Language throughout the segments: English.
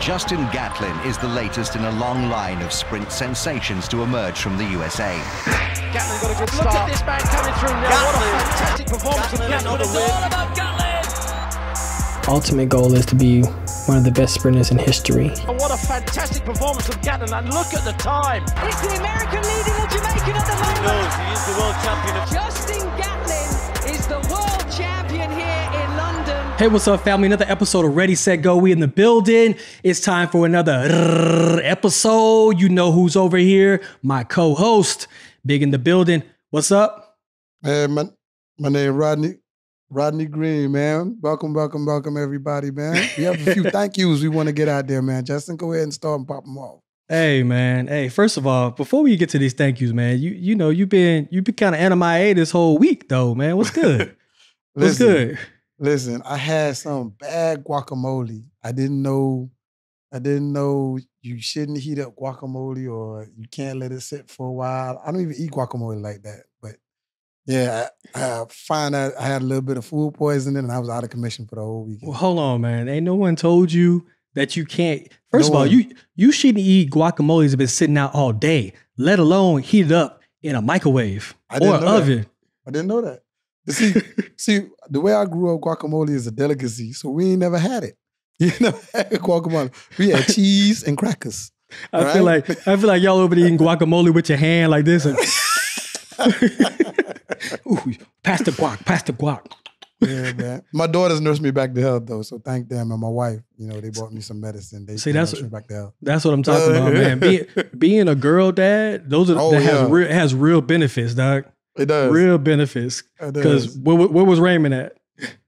Justin Gatlin is the latest in a long line of sprint sensations to emerge from the USA. Gatlin got a good start. Look at this man coming through now. Gatlin. What a fantastic performance Gatlin Gatlin. It's all about Gatlin. Ultimate goal is to be one of the best sprinters in history. And what a fantastic performance of Gatlin, and look at the time. It's the American leading the Jamaican at the moment. He knows he is the world champion. Justin Gatlin is the world champion. Hey, what's up, family? Another episode of Ready, Set, Go. We in the building. It's time for another episode. You know who's over here? My co-host, Big in the building. What's up? Hey, man. My name Rodney. Rodney Green, man. Welcome, welcome, welcome, everybody, man. We have a few thank yous we want to get out there, man. Justin, go ahead and start and pop them off. Hey man, hey. First of all, before we get to these thank yous, man, you you know you've been you've been kind of anime this whole week though, man. What's good? What's good? Listen, I had some bad guacamole. I didn't know, I didn't know you shouldn't heat up guacamole or you can't let it sit for a while. I don't even eat guacamole like that. But yeah, I, I find out I had a little bit of food poisoning and I was out of commission for the whole weekend. Well, hold on, man. Ain't no one told you that you can't. First no of all, one. you you shouldn't eat guacamole that's been sitting out all day, let alone heat it up in a microwave or oven. That. I didn't know that see, see, the way I grew up, guacamole is a delicacy, so we ain't never had it. You know. guacamole. We had cheese and crackers. I right? feel like I feel like y'all over there eating guacamole with your hand like this. And Ooh, pass the guac, pass the guac. yeah, man. My daughters nursed me back to health though, so thank them and my wife. You know, they bought me some medicine. They see that's what, back to health. That's what I'm talking about, man. Being, being a girl dad, those are oh, that yeah. has real has real benefits, dog. It does. Real benefits. Because where, where was Raymond at?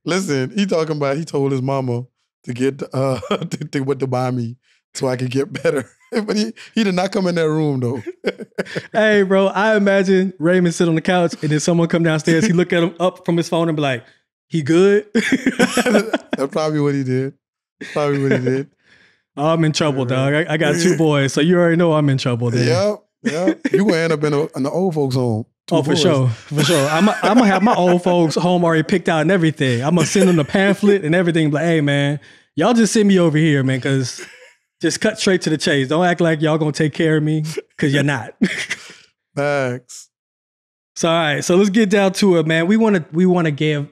Listen, he talking about he told his mama to get uh to, what to buy me so I could get better. but he, he did not come in that room though. hey, bro, I imagine Raymond sit on the couch and then someone come downstairs. He look at him up from his phone and be like, "He good?" That's probably what he did. Probably what he did. I'm in trouble, dog. I, I got two boys, so you already know I'm in trouble. Then. Yep, yep. You gonna end up in, a, in the old folks' home. Oh, boys. for sure, for sure. I'm gonna have my old folks home already picked out and everything. I'm gonna send them the pamphlet and everything. Like, hey, man, y'all just send me over here, man, because just cut straight to the chase. Don't act like y'all gonna take care of me, because you're not. Thanks. So, all right, so let's get down to it, man. We want to we want to give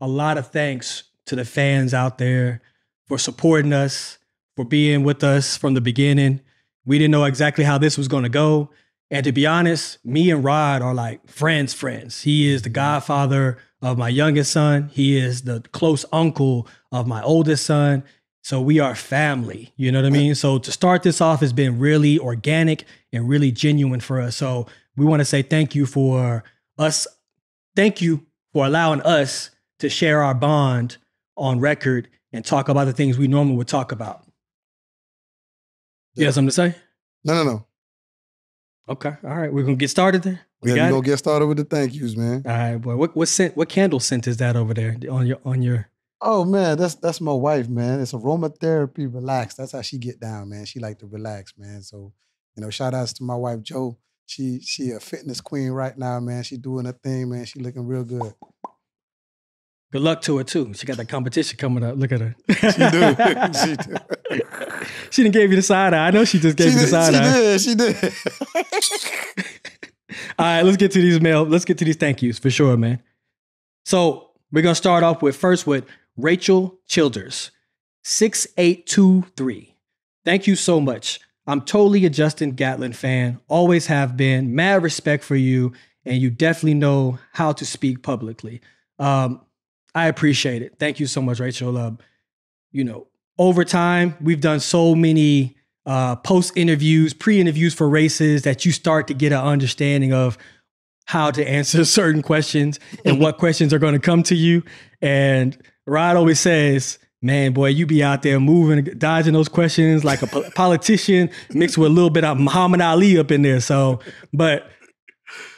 a lot of thanks to the fans out there for supporting us, for being with us from the beginning. We didn't know exactly how this was gonna go and to be honest, me and Rod are like friends, friends. He is the godfather of my youngest son. He is the close uncle of my oldest son. So we are family. You know what I mean? So to start this off has been really organic and really genuine for us. So we want to say thank you for us. Thank you for allowing us to share our bond on record and talk about the things we normally would talk about. Yeah. You have something to say? No, no, no. Okay. All right. We're gonna get started there. We yeah, we gonna get started with the thank yous, man. All right, boy. What what scent? What candle scent is that over there on your on your? Oh man, that's that's my wife, man. It's aromatherapy relax. That's how she get down, man. She like to relax, man. So you know, shout outs to my wife Joe. She she a fitness queen right now, man. She doing a thing, man. She looking real good. Good luck to her too. She got that competition coming up. Look at her. she do. she do. She didn't gave you the side eye. I know she just gave she you the side eye. she eye. Did, she did. All right, let's get to these mail. Let's get to these thank yous for sure, man. So we're gonna start off with first with Rachel Childers, 6823. Thank you so much. I'm totally a Justin Gatlin fan, always have been, mad respect for you, and you definitely know how to speak publicly. Um, I appreciate it. Thank you so much, Rachel. Uh, you know, over time, we've done so many uh, post interviews, pre interviews for races that you start to get an understanding of how to answer certain questions and mm-hmm. what questions are going to come to you. And Rod always says, Man, boy, you be out there moving, dodging those questions like a po- politician mixed with a little bit of Muhammad Ali up in there. So, but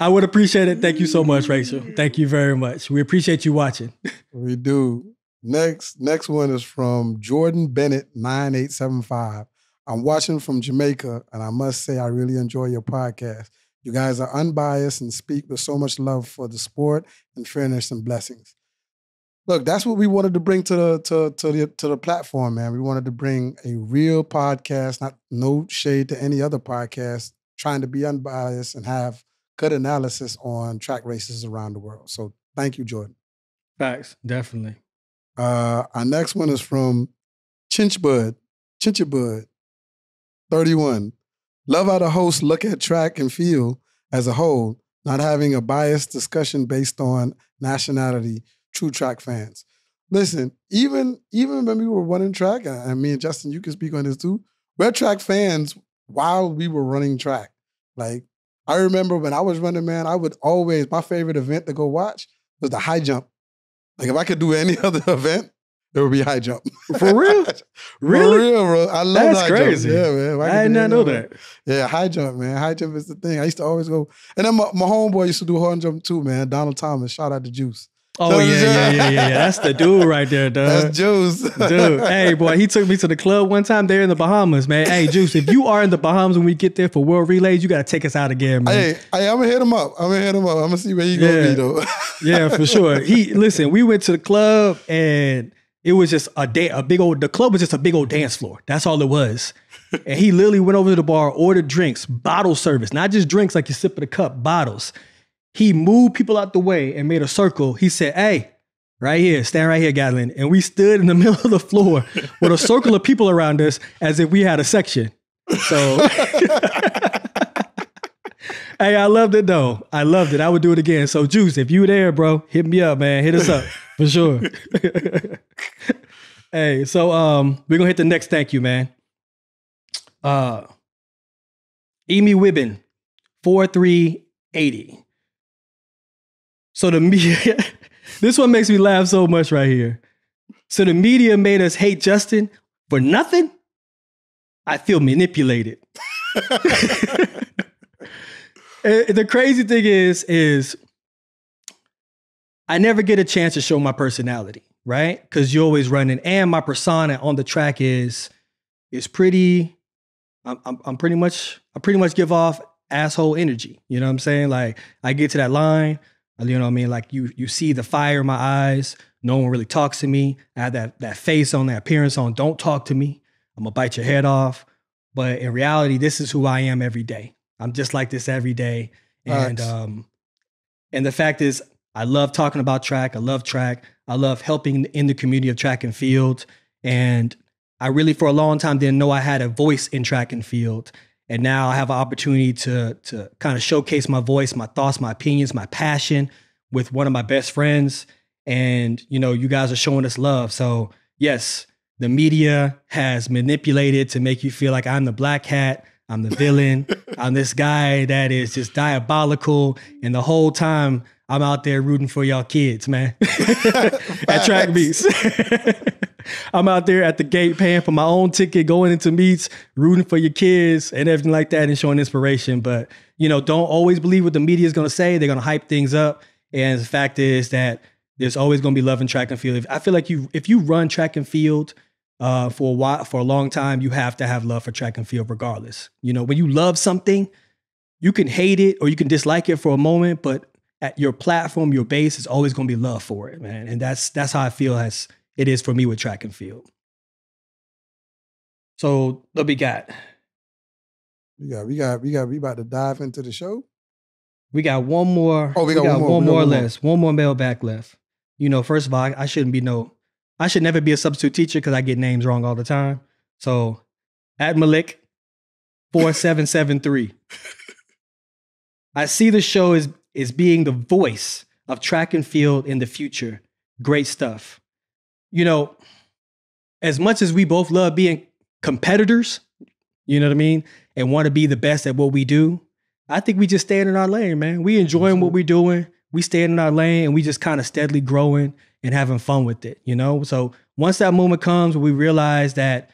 I would appreciate it. Thank you so much, Rachel. Thank you very much. We appreciate you watching. We do. Next, next one is from Jordan Bennett, 9875. I'm watching from Jamaica, and I must say I really enjoy your podcast. You guys are unbiased and speak with so much love for the sport and fairness and blessings. Look, that's what we wanted to bring to the to, to the to the platform, man. We wanted to bring a real podcast, not no shade to any other podcast, trying to be unbiased and have good analysis on track races around the world. So thank you, Jordan. Thanks, definitely. Uh, our next one is from Chinchbud, Chinchbud, 31. Love how the hosts look at track and field as a whole, not having a biased discussion based on nationality, true track fans. Listen, even even when we were running track, I mean, Justin, you can speak on this too. We're track fans while we were running track. Like, I remember when I was running, man, I would always, my favorite event to go watch was the high jump like if I could do any other event, it would be high jump. For real? really? real, bro. I love That's high crazy. jump. Yeah, man. I, I did not know that. Yeah, high jump, man. High jump is the thing. I used to always go. And then my, my homeboy used to do high jump too, man. Donald Thomas. Shout out to Juice. Oh yeah, yeah, yeah, yeah, yeah. That's the dude right there, dude. That's Juice, dude. Hey, boy, he took me to the club one time. There in the Bahamas, man. Hey, Juice, if you are in the Bahamas when we get there for World Relays, you gotta take us out again, man. Hey, hey, I'm gonna hit him up. I'm gonna hit him up. I'm gonna see where he yeah. gonna be though. yeah, for sure. He listen. We went to the club and it was just a day, a big old. The club was just a big old dance floor. That's all it was. And he literally went over to the bar, ordered drinks, bottle service, not just drinks like you sip in a cup, bottles. He moved people out the way and made a circle. He said, Hey, right here, stand right here, Gatlin. And we stood in the middle of the floor with a circle of people around us as if we had a section. So, hey, I loved it though. I loved it. I would do it again. So, Juice, if you there, bro, hit me up, man. Hit us up for sure. hey, so um, we're gonna hit the next thank you, man. Uh, Amy Wibbin, four three eighty. So the media, this one makes me laugh so much right here. So the media made us hate Justin for nothing. I feel manipulated. the crazy thing is, is I never get a chance to show my personality, right? Because you're always running, and my persona on the track is is pretty. I'm, I'm, I'm pretty much I pretty much give off asshole energy. You know what I'm saying? Like I get to that line, you know what I mean? Like you you see the fire in my eyes. No one really talks to me. I had that that face on, that appearance on. Don't talk to me. I'm gonna bite your head off. But in reality, this is who I am every day. I'm just like this every day. And right. um, and the fact is, I love talking about track. I love track. I love helping in the community of track and field. And I really, for a long time, didn't know I had a voice in track and field and now I have an opportunity to to kind of showcase my voice, my thoughts, my opinions, my passion with one of my best friends. And you know, you guys are showing us love. So yes, the media has manipulated to make you feel like I'm the black hat, I'm the villain, I'm this guy that is just diabolical, and the whole time I'm out there rooting for y'all kids, man, at track Beats. I'm out there at the gate paying for my own ticket, going into meets, rooting for your kids and everything like that and showing inspiration. But, you know, don't always believe what the media is going to say. They're going to hype things up. And the fact is that there's always going to be love in track and field. If, I feel like you, if you run track and field uh, for a while, for a long time, you have to have love for track and field regardless. You know, when you love something, you can hate it or you can dislike it for a moment, but at your platform, your base is always going to be love for it, man. And that's that's how I feel as it is for me with track and field. So what we got? We got we got we got we about to dive into the show. We got one more. Oh, we got, we got one, one more, more left. One more back left. You know, first of all, I, I shouldn't be no. I should never be a substitute teacher because I get names wrong all the time. So, at Malik, four seven seven three. I see the show is is being the voice of track and field in the future. Great stuff you know, as much as we both love being competitors, you know what I mean, and want to be the best at what we do, I think we just stand in our lane, man. We enjoying what we're doing. We stand in our lane and we just kind of steadily growing and having fun with it, you know? So once that moment comes, we realize that,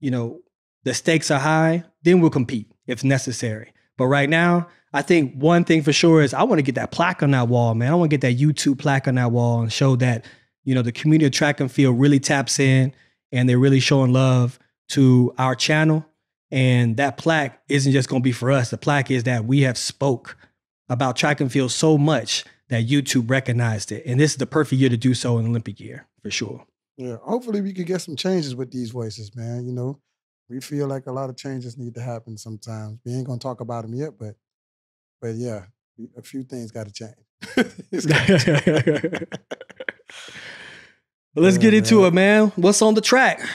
you know, the stakes are high, then we'll compete if necessary. But right now, I think one thing for sure is I want to get that plaque on that wall, man. I want to get that YouTube plaque on that wall and show that you know, the community of track and field really taps in and they're really showing love to our channel. And that plaque isn't just going to be for us. The plaque is that we have spoke about track and field so much that YouTube recognized it. And this is the perfect year to do so in Olympic year, for sure. Yeah, hopefully we could get some changes with these voices, man. You know, we feel like a lot of changes need to happen sometimes. We ain't gonna talk about them yet, but but yeah, a few things got to change. But let's yeah, get into man. it, man. What's on the track?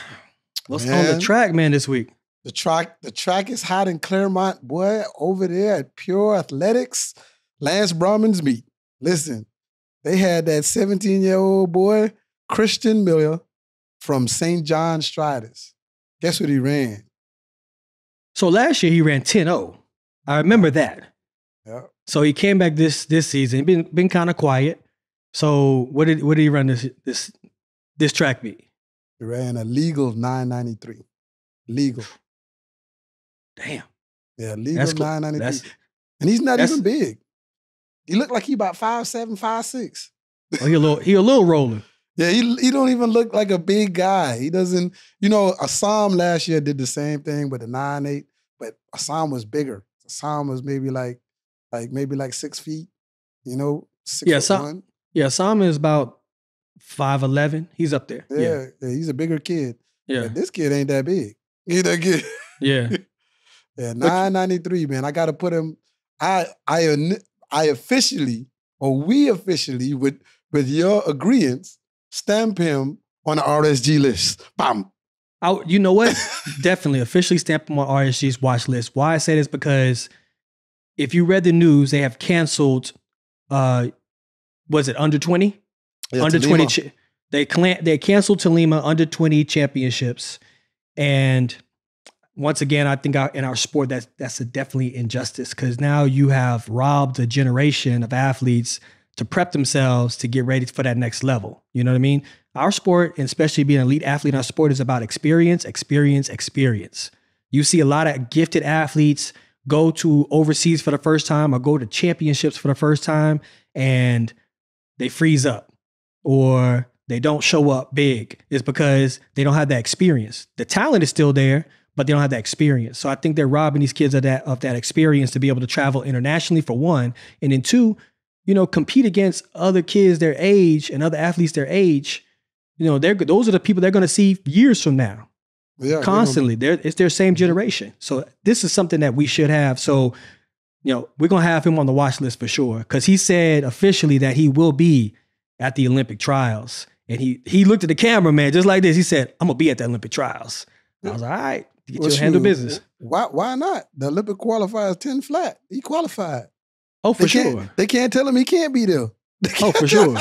What's man. on the track, man, this week? The track, the track is hot in Claremont, boy, over there at Pure Athletics, Lance Brahman's meet. Listen, they had that 17-year-old boy, Christian Miller, from St. John Striders. Guess what he ran? So last year he ran 10-0. I remember that. Yeah. So he came back this this season. Been been kind of quiet. So what did what did he run this this this track meet? He ran a legal 993. Legal. Damn. Yeah, legal 993. and he's not even big. He looked like he about five seven, five six. Oh, he a little he a little roller. Yeah, he, he don't even look like a big guy. He doesn't, you know, Assam last year did the same thing with a nine eight, but Assam was bigger. Assam was maybe like like maybe like six feet, you know, six yeah, Assam, Yeah, Assam is about five eleven. He's up there. Yeah, yeah. he's a bigger kid. Yeah, this kid ain't that big. He that kid. Yeah, yeah. Nine ninety three, man. I got to put him. I I I officially or we officially with with your agreement stamp him on the RSG list. Bam. I, you know what? Definitely officially stamp him on RSG's watch list. Why I say this because if you read the news, they have canceled. Uh, was it under twenty? yeah, under Talima. 20 they clan, they canceled Talima under 20 championships and once again I think in our sport that's that's a definitely injustice cuz now you have robbed a generation of athletes to prep themselves to get ready for that next level. You know what I mean? Our sport, and especially being an elite athlete in our sport, is about experience, experience, experience. You see a lot of gifted athletes go to overseas for the first time or go to championships for the first time and they freeze up or they don't show up big is because they don't have that experience. The talent is still there, but they don't have that experience. So I think they're robbing these kids of that of that experience to be able to travel internationally for one, and then two, you know, compete against other kids their age and other athletes their age. You know, they're those are the people they're going to see years from now. Yeah, constantly. They're, it's their same mm-hmm. generation. So this is something that we should have. So, you know, we're gonna have him on the watch list for sure because he said officially that he will be at the Olympic trials. And he he looked at the camera, man, just like this. He said, I'm gonna be at the Olympic trials. And I was like, all right, get well, your shoot, handle business. Why why not? The Olympic qualifiers 10 flat. He qualified. Oh, for they sure. They can't tell him he can't be there. Oh, for sure.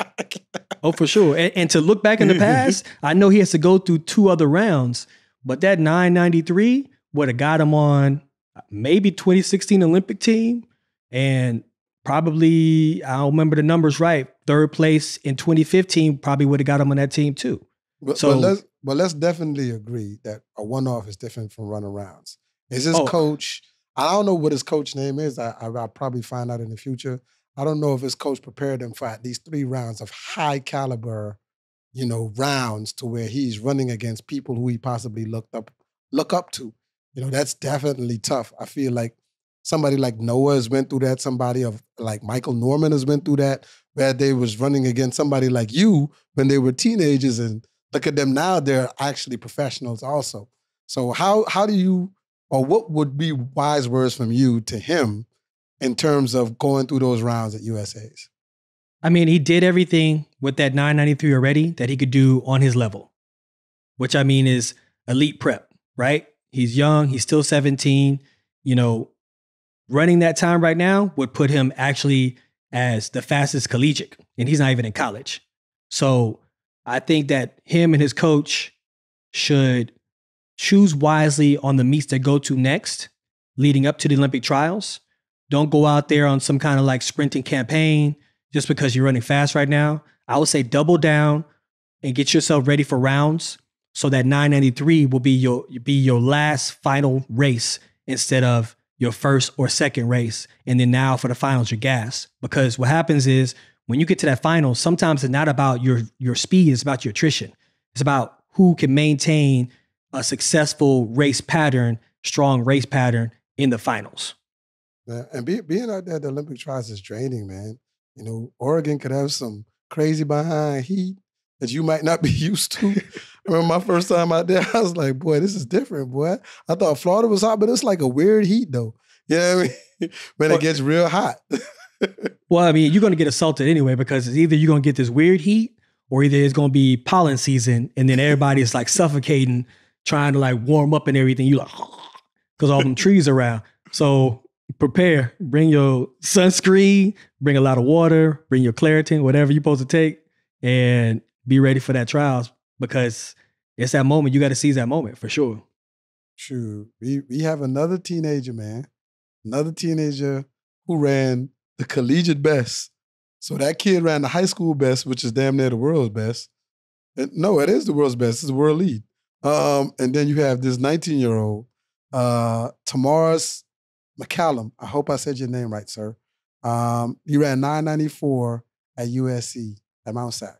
oh, for sure. And, and, to look back in the past, I know he has to go through two other rounds, but that 993 would have got him on maybe 2016 Olympic team and probably, I don't remember the numbers right, third place in 2015 probably would have got him on that team too. But, so but let's, but let's definitely agree that a one off is different from runarounds. Is his oh. coach? I don't know what his coach name is. I, I will probably find out in the future. I don't know if his coach prepared him for these three rounds of high caliber, you know, rounds to where he's running against people who he possibly looked up look up to. You know, that's definitely tough. I feel like somebody like Noah has went through that. Somebody of like Michael Norman has went through that. Where they was running against somebody like you when they were teenagers, and look at them now; they're actually professionals also. So how how do you or what would be wise words from you to him in terms of going through those rounds at USA's? I mean, he did everything with that 993 already that he could do on his level, which I mean is elite prep, right? He's young, he's still 17. You know, running that time right now would put him actually as the fastest collegiate, and he's not even in college. So I think that him and his coach should choose wisely on the meets that go to next, leading up to the Olympic trials. Don't go out there on some kind of like sprinting campaign just because you're running fast right now. I would say double down and get yourself ready for rounds so that 993 will be your be your last final race instead of your first or second race. And then now for the finals, you're gas. Because what happens is when you get to that final, sometimes it's not about your your speed, it's about your attrition. It's about who can maintain a successful race pattern, strong race pattern in the finals. and be, being out there at the Olympic trials is draining, man. You know, Oregon could have some crazy behind heat that you might not be used to remember my first time out there, I was like, boy, this is different, boy. I thought Florida was hot, but it's like a weird heat though. You know what I mean? when it gets real hot. well, I mean, you're gonna get assaulted anyway because it's either you're gonna get this weird heat or either it's gonna be pollen season and then everybody's like suffocating, trying to like warm up and everything. You like because all them trees around. So prepare. Bring your sunscreen, bring a lot of water, bring your Claritin, whatever you're supposed to take, and be ready for that trials because it's that moment. You got to seize that moment for sure. True. We we have another teenager, man. Another teenager who ran the collegiate best. So that kid ran the high school best, which is damn near the world's best. And no, it is the world's best. It's the world lead. Um, and then you have this 19 year old, uh, Tamaris McCallum. I hope I said your name right, sir. Um, he ran 994 at USC at Mount Sac.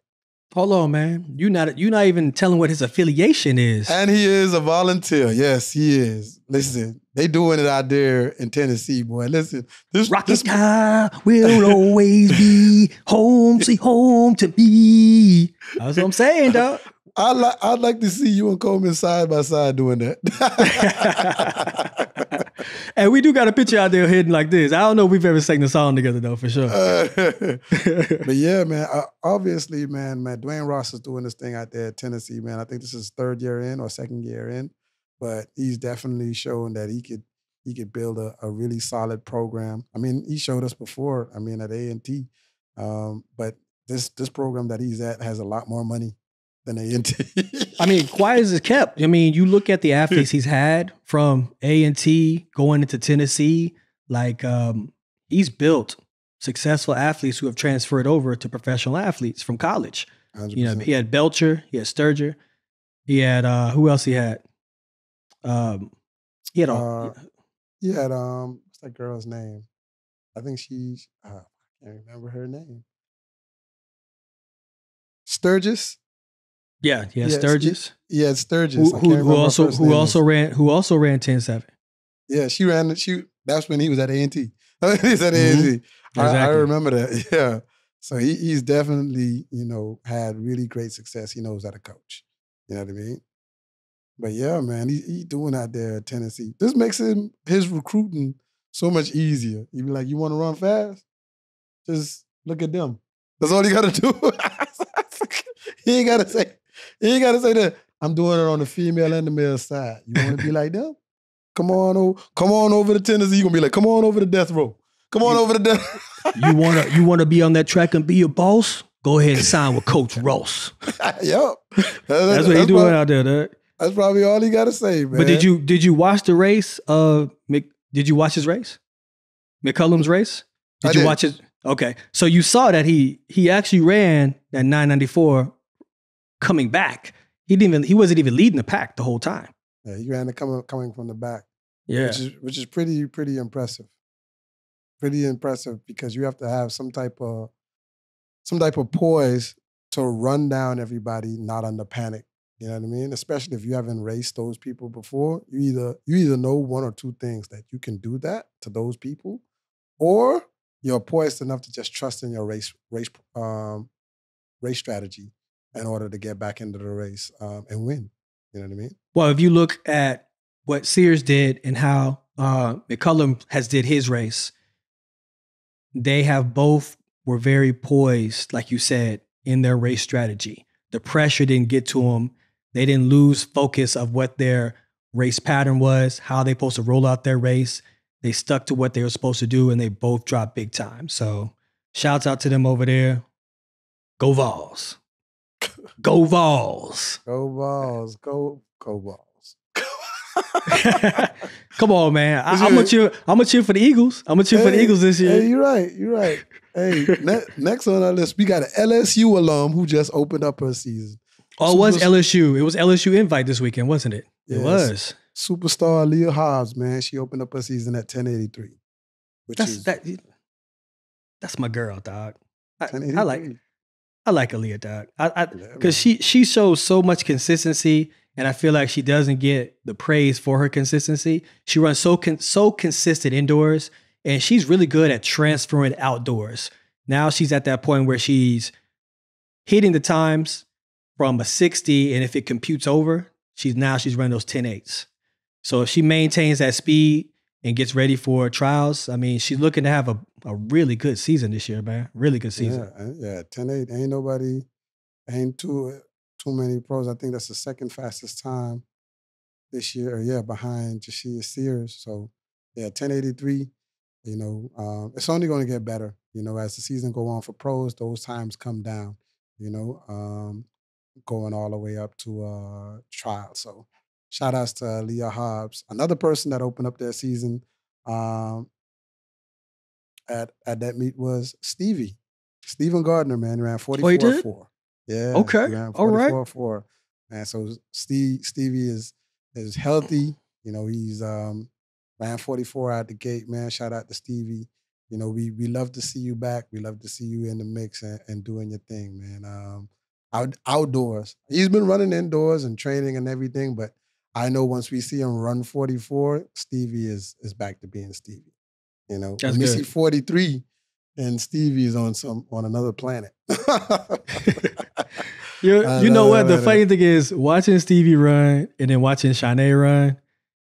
Hold on, man. You not you not even telling what his affiliation is. And he is a volunteer. Yes, he is. Listen, they doing it out there in Tennessee, boy. Listen, this Rocky this, Sky will always be home, see home to me. That's what I'm saying, dog. I like I'd like to see you and Coleman side by side doing that. And we do got a picture out there hidden like this. I don't know if we've ever sang the song together though, for sure. Uh, but yeah, man. I, obviously, man, man, Dwayne Ross is doing this thing out there at Tennessee, man. I think this is third year in or second year in, but he's definitely showing that he could he could build a, a really solid program. I mean, he showed us before. I mean, at A and T, um, but this this program that he's at has a lot more money than A and T. I mean, quiet is it kept. I mean, you look at the athletes he's had from A and T going into Tennessee. Like um, he's built successful athletes who have transferred over to professional athletes from college. 100%. You know, he had Belcher, he had Sturger, he had uh, who else he had? Um, he had all. Uh, he had um, what's that girl's name? I think she's Uh, I can't remember her name. Sturgis. Yeah, yeah, yeah Sturgis. Yeah, Sturgis. Who, who, who also who also ran who also ran ten seven. Yeah, she ran. She that's when he was at A and T. He's at A and T. Mm-hmm. I remember that. Yeah. So he, he's definitely you know had really great success. He knows how to coach. You know what I mean? But yeah, man, he's he doing out there at Tennessee. This makes him his recruiting so much easier. You be like, you want to run fast? Just look at them. That's all you got to do. he ain't got to say you gotta say that. I'm doing it on the female and the male side. You wanna be like them? Come on, over! come on over to Tennessee. You're gonna be like, come on over to death row. Come on you, over to death. you wanna you wanna be on that track and be a boss? Go ahead and sign with Coach Ross. yep. That's, that's, what he's doing probably, out there, dude. That's probably all he gotta say, man. But did you did you watch the race? Uh Mc, did you watch his race? McCullum's race? Did I you did. watch it? Okay. So you saw that he he actually ran that 994 coming back. He didn't even he wasn't even leading the pack the whole time. Yeah, he ran the coming coming from the back. Yeah, which is which is pretty pretty impressive. Pretty impressive because you have to have some type of some type of poise to run down everybody not under panic. You know what I mean? Especially if you haven't raced those people before, you either you either know one or two things that you can do that to those people, or you're poised enough to just trust in your race race um, race strategy in order to get back into the race um, and win. You know what I mean? Well, if you look at what Sears did and how uh, McCullum has did his race, they have both were very poised, like you said, in their race strategy. The pressure didn't get to them. They didn't lose focus of what their race pattern was, how they supposed to roll out their race. They stuck to what they were supposed to do, and they both dropped big time. So, shouts out to them over there. Go Vols. Go balls. Go balls. Go go balls. Come on, man. I, am gonna cheer. I'm gonna cheer for the Eagles. I'm gonna cheer hey, for the Eagles this year. Hey, you're right. You're right. Hey, ne- next on our list, we got an LSU alum who just opened up her season. Oh, it was LSU. It was LSU invite this weekend, wasn't it? Yes. It was. Superstar Leah Hobbs, man. She opened up her season at 1083. Which that's, is, that, that's my girl, dog. I, I like I like Aaliyah, dog. I because she she shows so much consistency, and I feel like she doesn't get the praise for her consistency. She runs so con- so consistent indoors, and she's really good at transferring outdoors. Now she's at that point where she's hitting the times from a 60, and if it computes over, she's now she's running those 10 eights. So if she maintains that speed and gets ready for trials. I mean, she's looking to have a, a really good season this year, man. Really good season. Yeah, uh, yeah. 10 8. Ain't nobody, ain't too uh, too many pros. I think that's the second fastest time this year, yeah, behind Jashia Sears. So, yeah, 1083, you know, um, it's only going to get better, you know, as the season go on for pros, those times come down, you know, um, going all the way up to uh, trial. So, Shout outs to uh, Leah Hobbs, another person that opened up their season um, at at that meet was Stevie. Stephen Gardner, man, ran 44 oh, 4. Yeah. Okay. All right. 4. Man, so Steve, Stevie is is healthy. You know, he's um, ran 44 out the gate, man. Shout out to Stevie. You know, we we love to see you back. We love to see you in the mix and, and doing your thing, man. Um, out, outdoors. He's been running indoors and training and everything, but I know once we see him run 44, Stevie is is back to being Stevie. You know, That's when we see 43 and Stevie is on some on another planet. you you know, know what? The funny thing is watching Stevie run and then watching Shanae run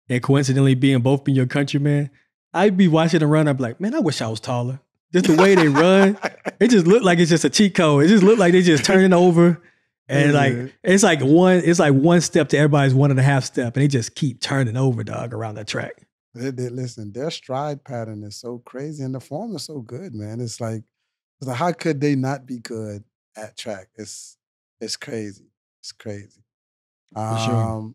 and coincidentally being both in your man, I'd be watching them run. I'm like, man, I wish I was taller. Just the way they run, it just looked like it's just a cheat code. It just looked like they just turning over and mm-hmm. like it's like one, it's like one step to everybody's one and a half step, and they just keep turning over, dog, around the track. They, they, listen, their stride pattern is so crazy, and the form is so good, man. It's like, it's like how could they not be good at track? It's it's crazy. It's crazy. Um, sure.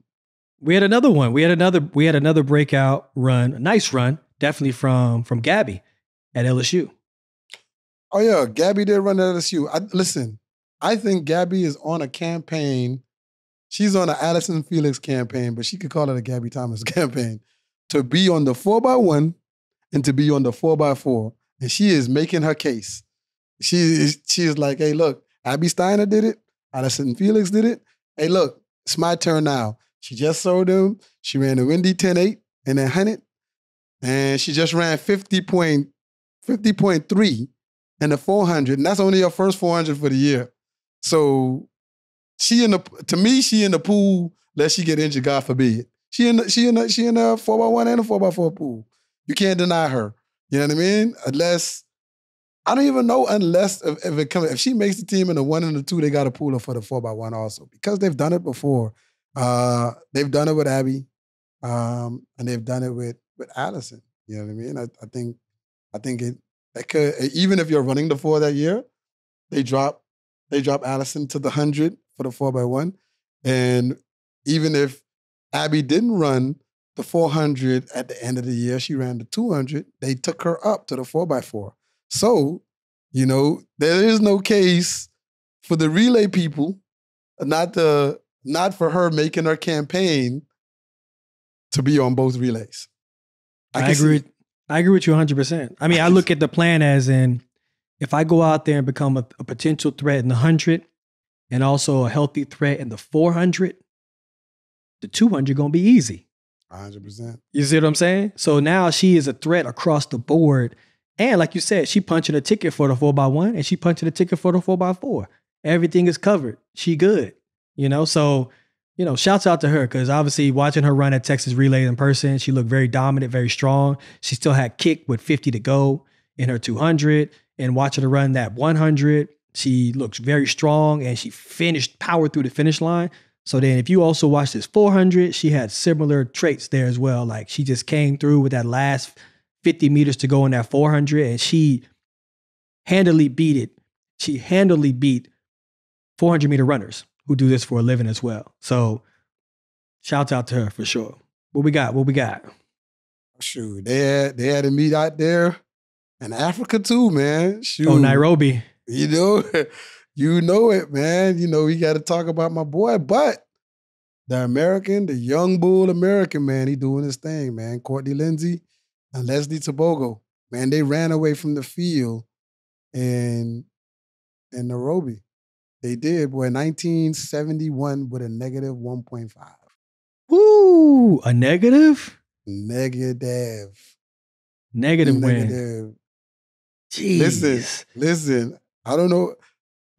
We had another one. We had another. We had another breakout run. A nice run, definitely from from Gabby at LSU. Oh yeah, Gabby did run at LSU. I, listen, I think Gabby is on a campaign. She's on an Allison Felix campaign, but she could call it a Gabby Thomas campaign to be on the four by one and to be on the four by four. And she is making her case. She is, she is like, hey, look, Abby Steiner did it. Allison Felix did it. Hey, look, it's my turn now. She just sold them. She ran a windy 10 8 and then 100. And she just ran 50.3 in the 400. And that's only her first 400 for the year. So she in the to me, she in the pool, lest she get injured, God forbid. She in the, she in the, she in a four by one and a four by four pool. You can't deny her. You know what I mean? Unless I don't even know unless if, if it comes if she makes the team in the one and the two, they got to pool her for the four by one also because they've done it before. Uh, they've done it with Abby, um, and they've done it with with Allison. You know what I mean? I, I think I think it that could even if you're running the four that year, they drop they drop Allison to the 100 for the 4x1. And even if Abby didn't run the 400 at the end of the year, she ran the 200. They took her up to the 4x4. So, you know, there is no case for the relay people, not the not for her making her campaign to be on both relays. I, I agree. See. I agree with you 100%. I mean, I look at the plan as in if I go out there and become a, a potential threat in the 100 and also a healthy threat in the 400, the 200 going to be easy. 100%. You see what I'm saying? So now she is a threat across the board. And like you said, she punching a ticket for the 4x1 and she punching a ticket for the 4x4. Everything is covered. She good. You know, so, you know, shouts out to her because obviously watching her run at Texas Relay in person, she looked very dominant, very strong. She still had kick with 50 to go in her 200 and watching her run that 100. She looks very strong and she finished power through the finish line. So then if you also watch this 400, she had similar traits there as well. Like she just came through with that last 50 meters to go in that 400 and she handily beat it. She handily beat 400 meter runners who do this for a living as well. So shout out to her for sure. What we got? What we got? Shoot, they had, they had a meet out there and Africa too, man. Oh, Shoot. Oh, Nairobi. You know, you know it, man. You know, we got to talk about my boy, but the American, the young bull American, man, he doing his thing, man. Courtney Lindsay and Leslie Tobogo, man, they ran away from the field and in Nairobi. They did, boy, 1971 with a negative 1.5. Woo! A negative? Negative. Negative, negative. win. Jeez. Listen, listen. I don't know.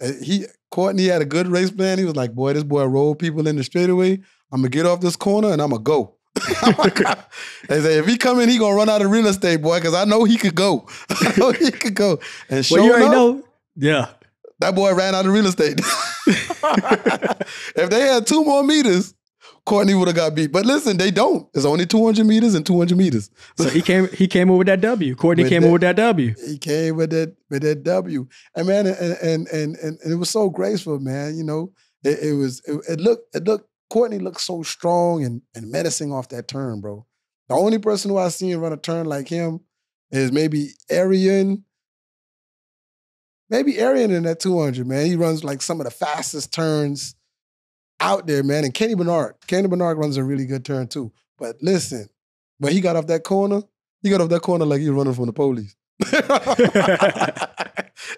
Uh, he Courtney had a good race plan. He was like, "Boy, this boy rolled people in the straightaway. I'm gonna get off this corner and I'm gonna go." they say if he come in, he gonna run out of real estate, boy, because I know he could go. I know he could go. And sure well, you enough, know. yeah, that boy ran out of real estate. if they had two more meters, Courtney would have got beat. But listen, they don't. It's only 200 meters and 200 meters. so he came he came over with that W. Courtney with came over with that W. He came with that with that W. And man, and and and and, and it was so graceful, man. You know, it, it was it, it, looked it looked Courtney looked so strong and and menacing off that turn, bro. The only person who I seen run a turn like him is maybe Arian. Maybe Arian in that 200, man. He runs like some of the fastest turns out there, man. And Kenny Bernard, Kenny Bernard runs a really good turn too. But listen, when he got off that corner, he got off that corner like he was running from the police.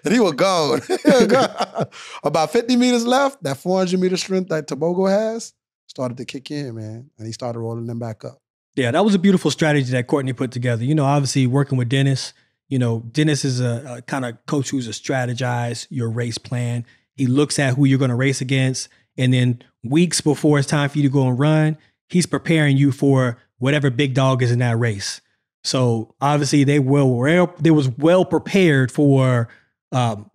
and he was gone. he was gone. About 50 meters left, that 400 meter strength that Tobogo has started to kick in, man. And he started rolling them back up. Yeah, that was a beautiful strategy that Courtney put together. You know, obviously working with Dennis, you know, Dennis is a, a kind of coach who's a strategize your race plan. He looks at who you're going to race against and then weeks before it's time for you to go and run, he's preparing you for whatever big dog is in that race. So obviously they were they was well prepared for um,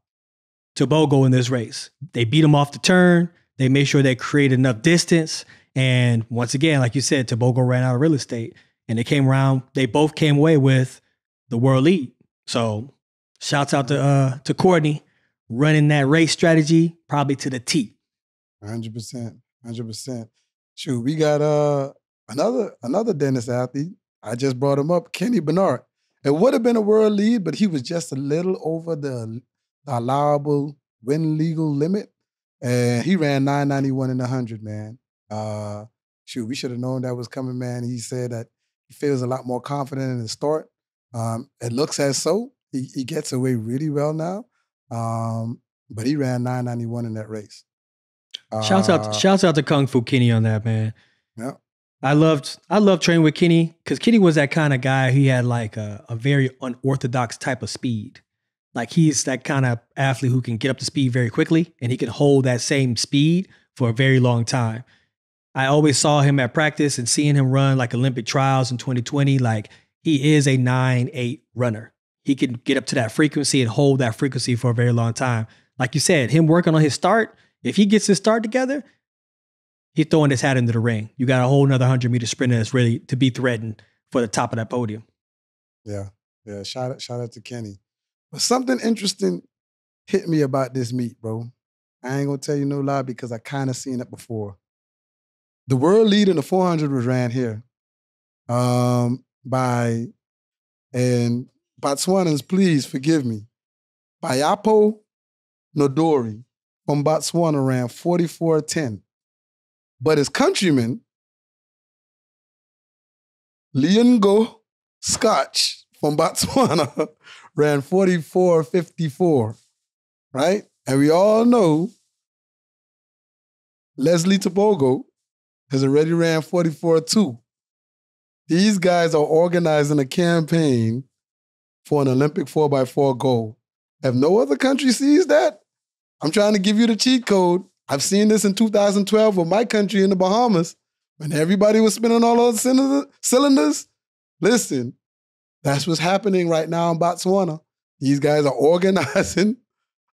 Tobogo in this race. They beat him off the turn. They made sure they created enough distance. And once again, like you said, Tobogo ran out of real estate, and they came around. They both came away with the world lead. So shouts out to uh, to Courtney running that race strategy probably to the T hundred percent, hundred percent. Shoot, we got uh another another Dennis athlete. I just brought him up, Kenny Bernard. It would have been a world lead, but he was just a little over the, the allowable win legal limit, and he ran nine ninety one in the hundred. Man, uh, shoot, we should have known that was coming, man. He said that he feels a lot more confident in the start. Um, it looks as so. He, he gets away really well now, um, but he ran 991 in that race. Shouts out, uh, shouts out to Kung Fu Kenny on that man. Yeah. I loved I loved training with Kenny because Kenny was that kind of guy. He had like a, a, very unorthodox type of speed. Like he's that kind of athlete who can get up to speed very quickly and he can hold that same speed for a very long time. I always saw him at practice and seeing him run like Olympic trials in 2020. Like he is a 9 8 runner. He can get up to that frequency and hold that frequency for a very long time. Like you said, him working on his start if he gets his start together, he's throwing his hat into the ring. You got a whole another 100 meter sprinter that's ready to be threatened for the top of that podium. Yeah. Yeah. Shout out, shout out to Kenny. But something interesting hit me about this meet, bro. I ain't gonna tell you no lie because I kind of seen it before. The world lead in the 400 was ran here um, by, and Botswanans, please forgive me, By Apo Nodori from Botswana ran 44 10. But his countryman, Leongo Scotch from Botswana, ran 44 54, right? And we all know Leslie Tobogo has already ran 44 2. These guys are organizing a campaign for an Olympic 4x4 gold. If no other country sees that, I'm trying to give you the cheat code. I've seen this in 2012 with my country in the Bahamas when everybody was spinning all those cylinders. Listen, that's what's happening right now in Botswana. These guys are organizing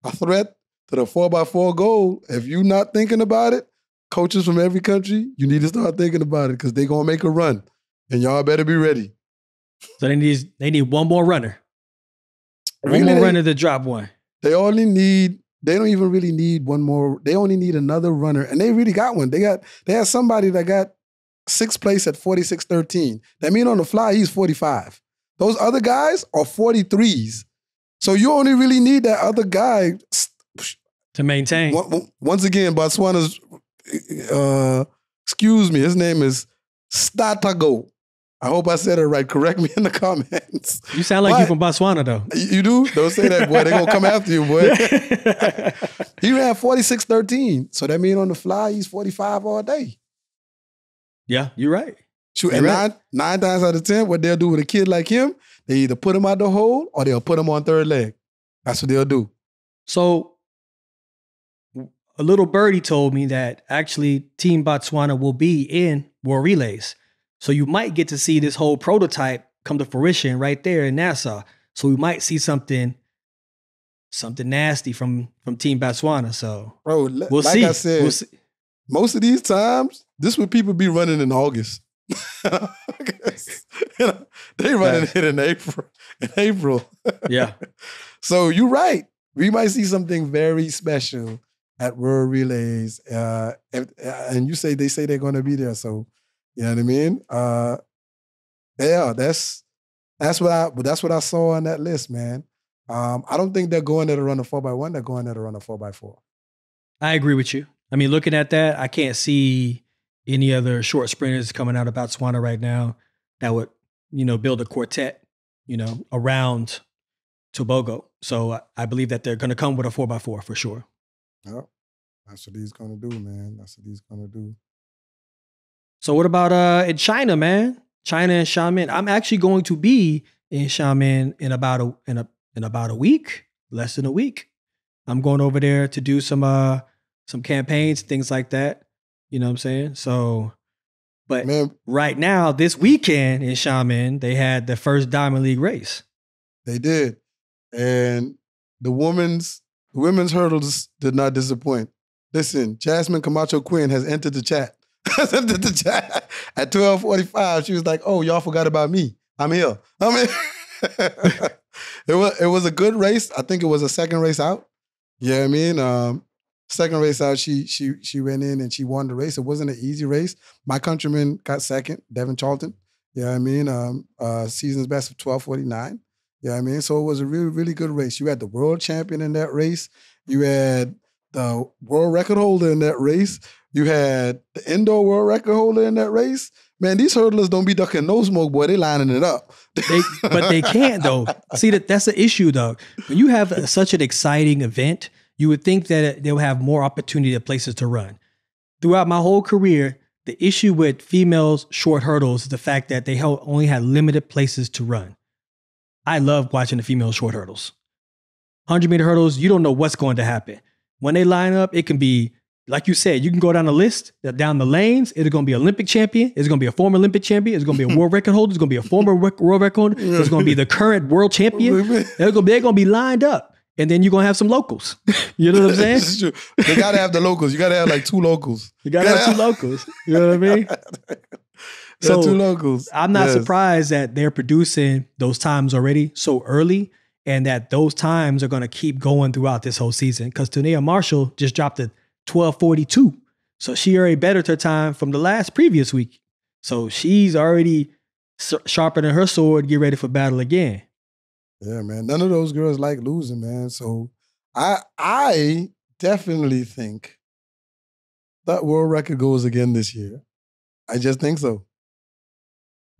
a threat to the 4x4 goal. If you're not thinking about it, coaches from every country, you need to start thinking about it because they're going to make a run and y'all better be ready. So they need, they need one more runner. One really, more runner to drop one. They only need they don't even really need one more. They only need another runner, and they really got one. They got they have somebody that got sixth place at forty six thirteen. That mean on the fly he's forty five. Those other guys are forty threes. So you only really need that other guy to maintain. Once again, Botswana's. Uh, excuse me. His name is Statago. I hope I said it right. Correct me in the comments. You sound like but you from Botswana, though. You do? Don't say that, boy. They're going to come after you, boy. he ran 46.13. So that means on the fly, he's 45 all day. Yeah, you're right. Shoot, you're and right. nine, nine times out of 10, what they'll do with a kid like him, they either put him out the hole or they'll put him on third leg. That's what they'll do. So a little birdie told me that actually Team Botswana will be in World Relays. So you might get to see this whole prototype come to fruition right there in NASA. So we might see something something nasty from from Team Botswana. So bro, we'll like see. I said, we'll see. most of these times, this would people be running in August. they running it in April. In April. yeah. So you're right. We might see something very special at World Relays, uh, and, and you say they say they're going to be there. So you know what I mean? Uh, yeah, that's that's what I that's what I saw on that list, man. Um, I don't think they're going there to run a four by one. They're going there to run a four by four. I agree with you. I mean, looking at that, I can't see any other short sprinters coming out about Swana right now that would, you know, build a quartet, you know, around Tobogo. So I believe that they're going to come with a four by four for sure. Yep. That's what he's going to do, man. That's what he's going to do. So what about uh in China, man? China and Xiamen. I'm actually going to be in Xiamen in about a in a in about a week, less than a week. I'm going over there to do some uh some campaigns, things like that. You know what I'm saying? So but man, right now, this weekend in Shaman, they had the first Diamond League race. They did. And the women's the women's hurdles did not disappoint. Listen, Jasmine Camacho Quinn has entered the chat. At 12:45, she was like, "Oh, y'all forgot about me. I'm here. I'm here." it was it was a good race. I think it was a second race out. Yeah, you know I mean, um, second race out, she she she went in and she won the race. It wasn't an easy race. My countryman got second, Devin Charlton. Yeah, you know I mean, um, uh, season's best of 12:49. Yeah, you know I mean, so it was a really really good race. You had the world champion in that race. You had the world record holder in that race. You had the indoor world record holder in that race. Man, these hurdlers don't be ducking no smoke, boy. They lining it up. they, but they can't though. See that that's the issue, though. When you have a, such an exciting event, you would think that they'll have more opportunity to places to run. Throughout my whole career, the issue with females short hurdles is the fact that they only had limited places to run. I love watching the female short hurdles. 100 meter hurdles, you don't know what's going to happen. When they line up, it can be like you said, you can go down the list, down the lanes. It's going to be Olympic champion. It's going to be a former Olympic champion. It's going to be a world record holder. It's going to be a former rec- world record It's going to be the current world champion. They're going, to be lined up. And then you're going to have some locals. You know what I'm saying? They true. got to have the locals. You got to have like two locals. You got to have, have two locals. You know what I mean? so two locals. I'm not yes. surprised that they're producing those times already so early and that those times are going to keep going throughout this whole season because Tania Marshall just dropped a 1242. So she already bettered her time from the last previous week. So she's already sharpening her sword, get ready for battle again. Yeah, man. None of those girls like losing, man. So I I definitely think that world record goes again this year. I just think so.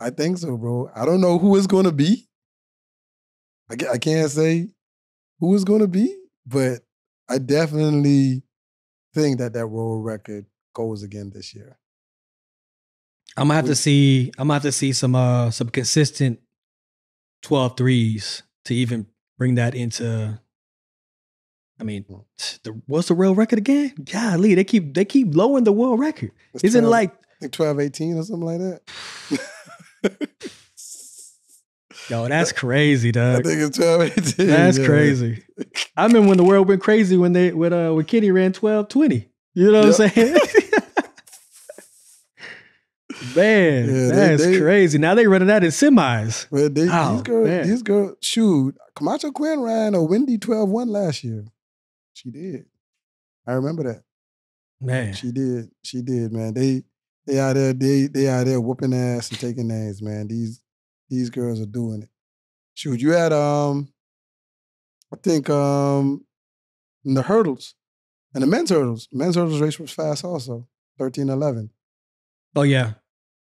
I think so, bro. I don't know who it's going to be. I, I can't say who it's going to be, but I definitely Think that that world record goes again this year. I'm gonna have we, to see. I'm gonna have to see some uh some consistent 12 threes to even bring that into. I mean, hmm. the, what's the world record again? Golly, they keep they keep lowering the world record. It's Isn't 12, like 12, 18 or something like that. Yo, that's crazy, dog. That's yeah. crazy. I remember when the world went crazy when they when uh when Kitty ran twelve twenty. You know what yep. I'm saying? man, yeah, that's crazy. Now they running out in semis. Well, they, oh, these girls, man. these girls, shoot, Camacho Quinn ran a windy 12-1 last year. She did. I remember that. Man, she did. She did, man. They they out there, they they out there whooping ass and taking names, man. These these girls are doing it. Shoot, you had um, I think um, the hurdles and the men's hurdles. Men's hurdles race was fast also, 13-11. Oh yeah,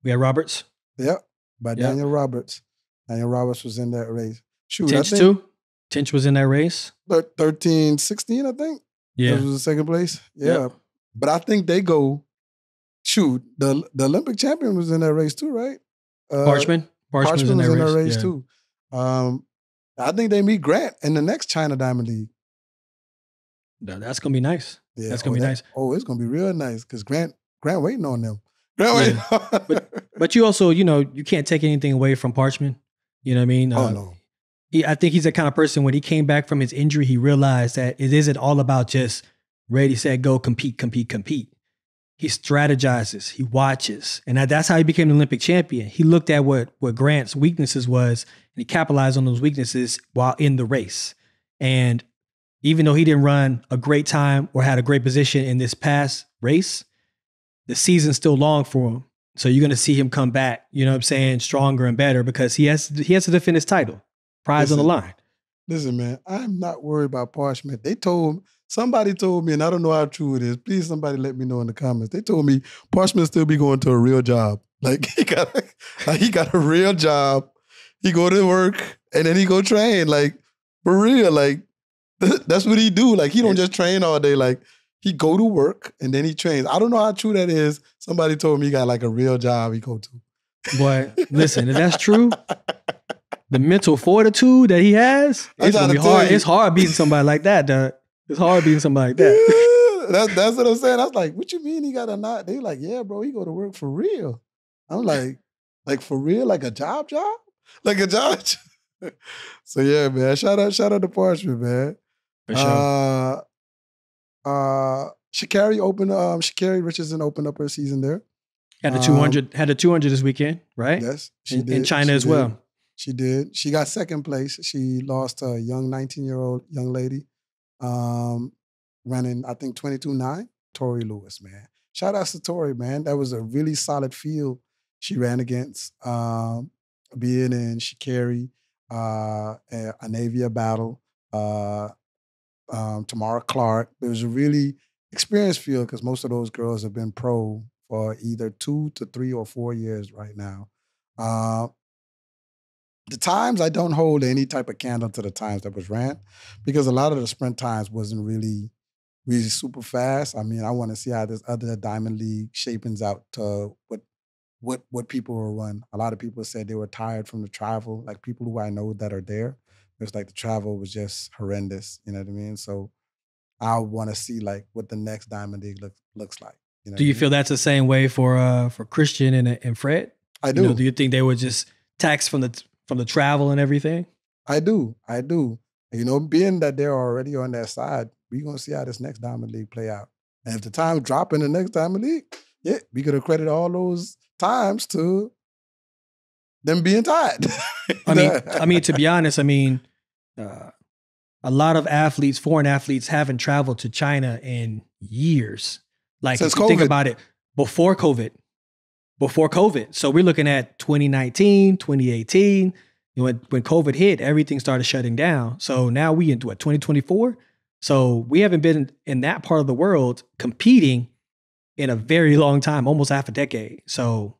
we had Roberts. Yep, by yep. Daniel Roberts. Daniel Roberts was in that race. Shoot, Tinch I think, too. Tinch was in that race. 13, 16, I think. Yeah, that was the second place. Yeah, yep. but I think they go. Shoot, the the Olympic champion was in that race too, right? Uh, Parchman. Parchman's Parchman in the race, race yeah. too. Um, I think they meet Grant in the next China Diamond League. that's gonna be nice. Yeah, that's gonna oh, be that, nice. Oh, it's gonna be real nice because Grant Grant waiting on them. Grant waiting. On but but you also you know you can't take anything away from Parchman. You know what I mean? Oh uh, no. He, I think he's the kind of person when he came back from his injury, he realized that it isn't all about just ready, set, go, compete, compete, compete he strategizes, he watches. And that, that's how he became an Olympic champion. He looked at what, what Grant's weaknesses was and he capitalized on those weaknesses while in the race. And even though he didn't run a great time or had a great position in this past race, the season's still long for him. So you're going to see him come back, you know what I'm saying, stronger and better because he has he has to defend his title. Prize listen, on the line. Listen, man, I'm not worried about Parchment. They told Somebody told me, and I don't know how true it is. Please, somebody let me know in the comments. They told me Parchment still be going to a real job. Like he got, like he got a real job. He go to work and then he go train. Like for real, like that's what he do. Like he don't just train all day. Like he go to work and then he trains. I don't know how true that is. Somebody told me he got like a real job he go to. But listen, if that's true, the mental fortitude that he has, it's gonna be hard. You. It's hard beating somebody like that. dude. It's hard being somebody like that. that's, that's what I'm saying. I was like, what you mean he got a knot? They like, yeah, bro, he go to work for real. I'm like, like for real, like a job, job, like a job. so yeah, man. Shout out, shout out to Parchment, man. For sure. Uh, uh, Shakari opened. Um, Shakari Richardson opened up her season there. Had a um, two hundred. Um, had a two hundred this weekend, right? Yes, she in, did in China she as did. well. She did. She got second place. She lost a young nineteen year old young lady um, running, I think, 22 9. Tori Lewis, man. Shout out to Tori, man. That was a really solid field she ran against. Um, being in Shikari, uh, a, Navia battle, uh, um, Tamara Clark. It was a really experienced field because most of those girls have been pro for either two to three or four years right now. Uh, the times I don't hold any type of candle to the times that was ran because a lot of the sprint times wasn't really really super fast. I mean, I want to see how this other Diamond League shapings out to what what what people were run. A lot of people said they were tired from the travel. Like people who I know that are there, it's like the travel was just horrendous. You know what I mean? So I want to see like what the next Diamond League look, looks like. You know do you mean? feel that's the same way for uh for Christian and and Fred? I do. You know, do you think they were just taxed from the from the travel and everything? I do. I do. You know, being that they're already on that side, we're gonna see how this next Diamond League play out. And if the time dropping the next Diamond League, yeah, we could credit all those times to them being tied. I mean, I mean, to be honest, I mean, uh, a lot of athletes, foreign athletes, haven't traveled to China in years. Like, Since COVID. think about it, before COVID, before COVID. So we're looking at 2019, 2018. When, when COVID hit, everything started shutting down. So now we into what 2024. So we haven't been in that part of the world competing in a very long time, almost half a decade. So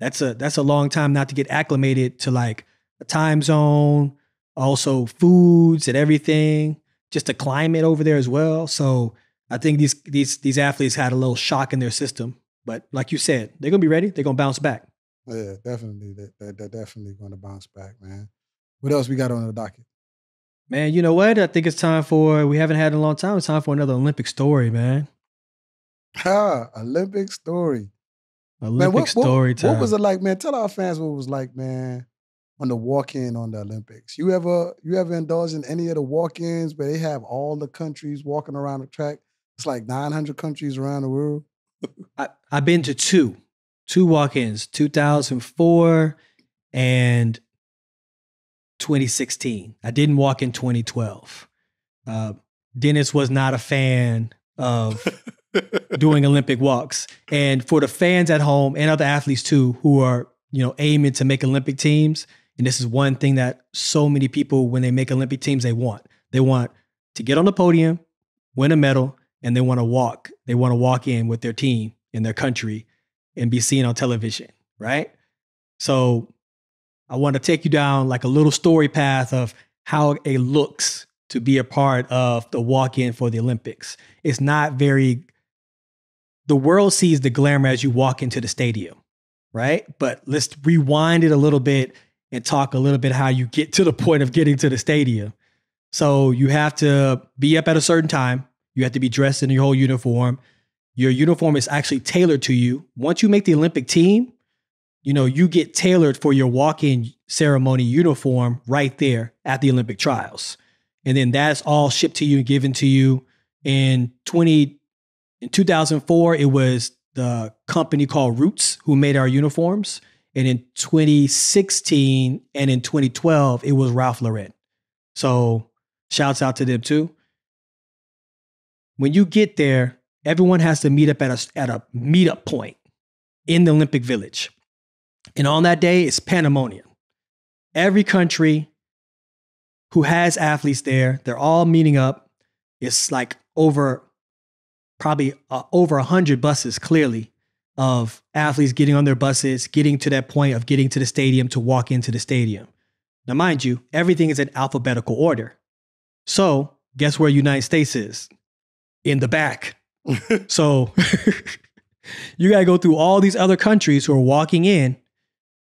that's a that's a long time not to get acclimated to like a time zone, also foods and everything, just the climate over there as well. So I think these these these athletes had a little shock in their system but like you said, they're gonna be ready. They're gonna bounce back. Oh, yeah, definitely. They're, they're definitely gonna bounce back, man. What else we got on the docket? Man, you know what? I think it's time for we haven't had in a long time. It's time for another Olympic story, man. Ah, Olympic story. Olympic man, what, story what, time. What was it like, man? Tell our fans what it was like, man, on the walk-in on the Olympics. You ever you ever indulge in any of the walk-ins where they have all the countries walking around the track? It's like 900 countries around the world. I, I've been to two, two walk-ins, 2004 and 2016. I didn't walk in 2012. Uh, Dennis was not a fan of doing Olympic walks. And for the fans at home and other athletes too, who are, you know, aiming to make Olympic teams, and this is one thing that so many people, when they make Olympic teams, they want. They want to get on the podium, win a medal, and they want to walk. They want to walk in with their team in their country and be seen on television, right? So I want to take you down like a little story path of how it looks to be a part of the walk in for the Olympics. It's not very, the world sees the glamour as you walk into the stadium, right? But let's rewind it a little bit and talk a little bit how you get to the point of getting to the stadium. So you have to be up at a certain time, you have to be dressed in your whole uniform. Your uniform is actually tailored to you. Once you make the Olympic team, you know, you get tailored for your walk-in ceremony uniform right there at the Olympic trials. And then that's all shipped to you and given to you. In 20 in 2004, it was the company called Roots who made our uniforms. And in 2016 and in 2012, it was Ralph Lauren. So shouts out to them too. When you get there, everyone has to meet up at a, at a meetup point in the Olympic Village. And on that day, it's pandemonium. Every country who has athletes there, they're all meeting up. It's like over probably uh, over 100 buses, clearly, of athletes getting on their buses, getting to that point of getting to the stadium to walk into the stadium. Now, mind you, everything is in alphabetical order. So, guess where United States is? In the back so you got to go through all these other countries who are walking in.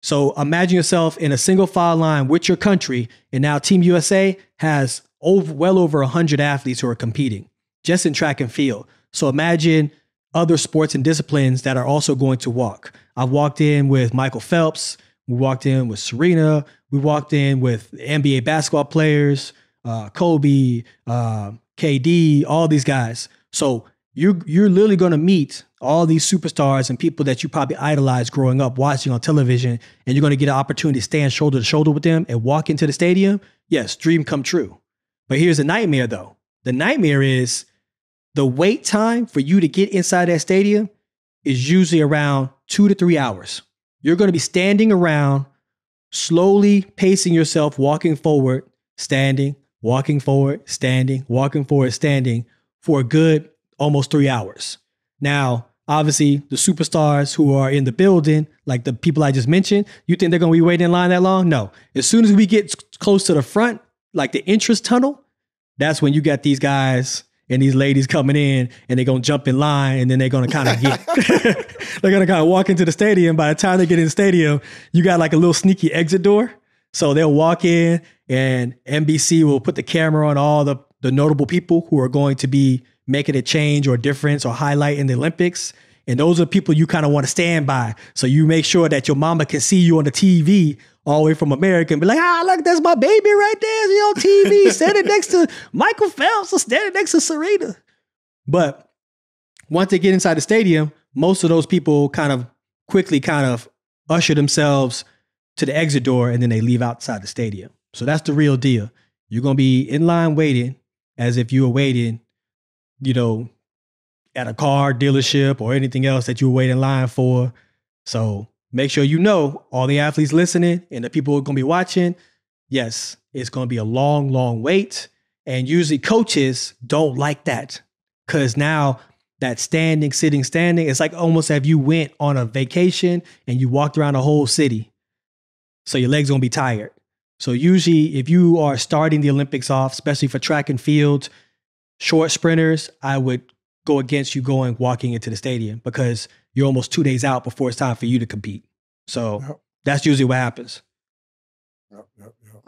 So imagine yourself in a single file line with your country, and now Team USA has over, well over 100 athletes who are competing just in track and field. So imagine other sports and disciplines that are also going to walk. I have walked in with Michael Phelps. We walked in with Serena. We walked in with NBA basketball players, uh, Kobe, uh, KD, all these guys. So you're you're literally going to meet all these superstars and people that you probably idolized growing up watching on television and you're going to get an opportunity to stand shoulder to shoulder with them and walk into the stadium yes dream come true but here's a nightmare though the nightmare is the wait time for you to get inside that stadium is usually around two to three hours you're going to be standing around slowly pacing yourself walking forward standing walking forward standing walking forward standing for a good almost three hours. Now, obviously, the superstars who are in the building, like the people I just mentioned, you think they're going to be waiting in line that long? No. As soon as we get close to the front, like the entrance tunnel, that's when you got these guys and these ladies coming in and they're gonna jump in line and then they're gonna kind of get they're gonna kind of walk into the stadium by the time they get in the stadium you got like a little sneaky exit door so they'll walk in and nbc will put the camera on all the the notable people who are going to be making a change or difference or highlight in the Olympics. And those are people you kind of want to stand by. So you make sure that your mama can see you on the TV all the way from America and be like, ah, look, that's my baby right there. on TV, standing next to Michael Phelps or standing next to Serena. But once they get inside the stadium, most of those people kind of quickly kind of usher themselves to the exit door and then they leave outside the stadium. So that's the real deal. You're going to be in line waiting as if you were waiting, you know, at a car dealership or anything else that you were waiting in line for. So make sure you know all the athletes listening and the people who are going to be watching. Yes, it's going to be a long, long wait. And usually coaches don't like that because now that standing, sitting, standing, it's like almost if you went on a vacation and you walked around a whole city. So your legs going to be tired. So usually, if you are starting the Olympics off, especially for track and field, short sprinters, I would go against you going walking into the stadium because you're almost two days out before it's time for you to compete. So yep. that's usually what happens. Yep, yep, yep,